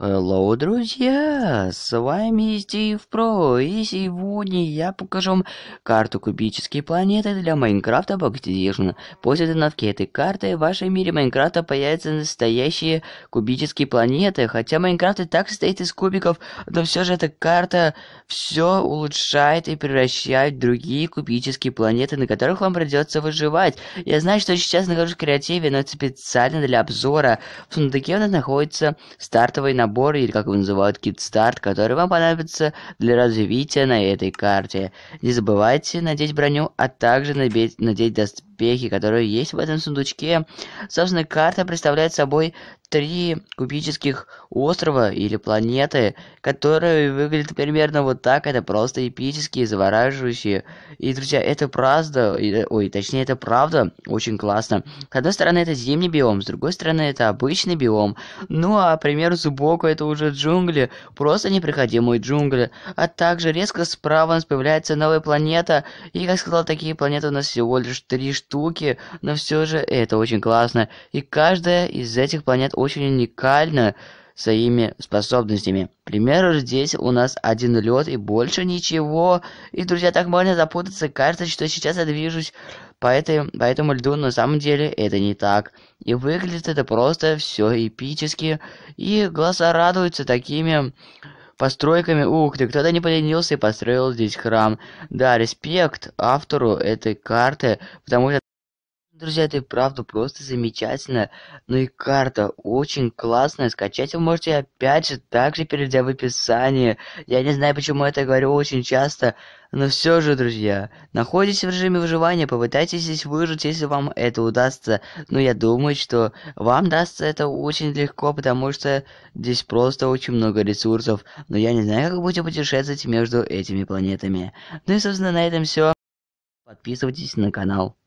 Hello, друзья! С вами Стив Про, и сегодня я покажу вам карту кубической планеты для Майнкрафта Багдижн. После доновки этой карты в вашем мире Майнкрафта появятся настоящие кубические планеты, хотя Майнкрафт и так состоит из кубиков, но все же эта карта все улучшает и превращает в другие кубические планеты, на которых вам придется выживать. Я знаю, что сейчас нахожусь в креативе, но это специально для обзора. В сундуке у нас находится стартовый набор набор, или как его называют, кит-старт, который вам понадобится для развития на этой карте. Не забывайте надеть броню, а также надеть, надеть достаточно пеки, которые есть в этом сундучке. Собственно, карта представляет собой три кубических острова или планеты, которые выглядят примерно вот так. Это просто эпические, завораживающие. И, друзья, это правда, ой, точнее, это правда очень классно. С одной стороны, это зимний биом, с другой стороны, это обычный биом. Ну, а, к примеру, сбоку это уже джунгли, просто непроходимые джунгли. А также резко справа у нас появляется новая планета, и, как сказал, такие планеты у нас всего лишь три штуки штуки, но все же это очень классно, и каждая из этих планет очень уникальна своими способностями. К примеру, здесь у нас один лед и больше ничего. И, друзья, так можно запутаться. Кажется, что сейчас я движусь по, этой, по этому льду, но на самом деле это не так. И выглядит это просто все эпически. И глаза радуются такими постройками ты, Кто-то не поленился и построил здесь храм. Да, респект автору этой карты, потому что Друзья, это и правда просто замечательно. Ну и карта очень классная. Скачать вы можете опять же, также перейдя в описание. Я не знаю, почему я это говорю очень часто. Но все же, друзья, находитесь в режиме выживания, попытайтесь здесь выжить, если вам это удастся. Но ну, я думаю, что вам дастся это очень легко, потому что здесь просто очень много ресурсов. Но я не знаю, как будете путешествовать между этими планетами. Ну и, собственно, на этом все. Подписывайтесь на канал.